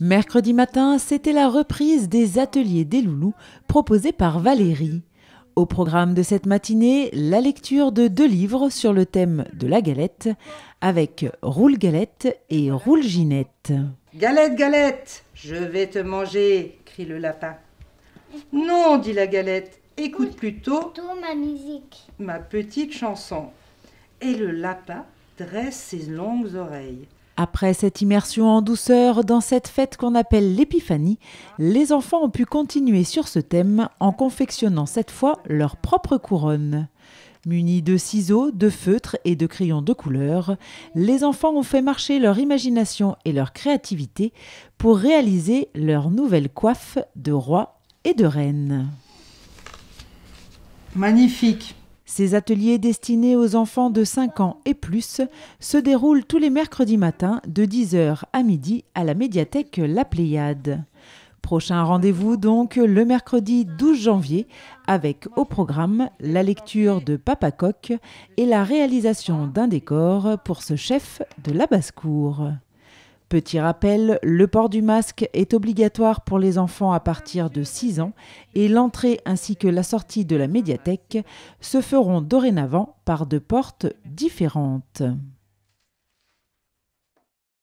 Mercredi matin, c'était la reprise des ateliers des loulous proposés par Valérie. Au programme de cette matinée, la lecture de deux livres sur le thème de la galette avec Roule Galette et Roule Ginette. Galette, galette, je vais te manger, crie le lapin. Non, dit la galette, écoute plutôt ma musique, ma petite chanson. Et le lapin dresse ses longues oreilles. Après cette immersion en douceur dans cette fête qu'on appelle l'épiphanie, les enfants ont pu continuer sur ce thème en confectionnant cette fois leur propre couronne. Munis de ciseaux, de feutres et de crayons de couleur, les enfants ont fait marcher leur imagination et leur créativité pour réaliser leur nouvelle coiffe de roi et de reine. Magnifique ces ateliers destinés aux enfants de 5 ans et plus se déroulent tous les mercredis matins de 10h à midi à la médiathèque La Pléiade. Prochain rendez-vous donc le mercredi 12 janvier avec au programme la lecture de Papa Coq et la réalisation d'un décor pour ce chef de la basse-cour. Petit rappel, le port du masque est obligatoire pour les enfants à partir de 6 ans et l'entrée ainsi que la sortie de la médiathèque se feront dorénavant par deux portes différentes.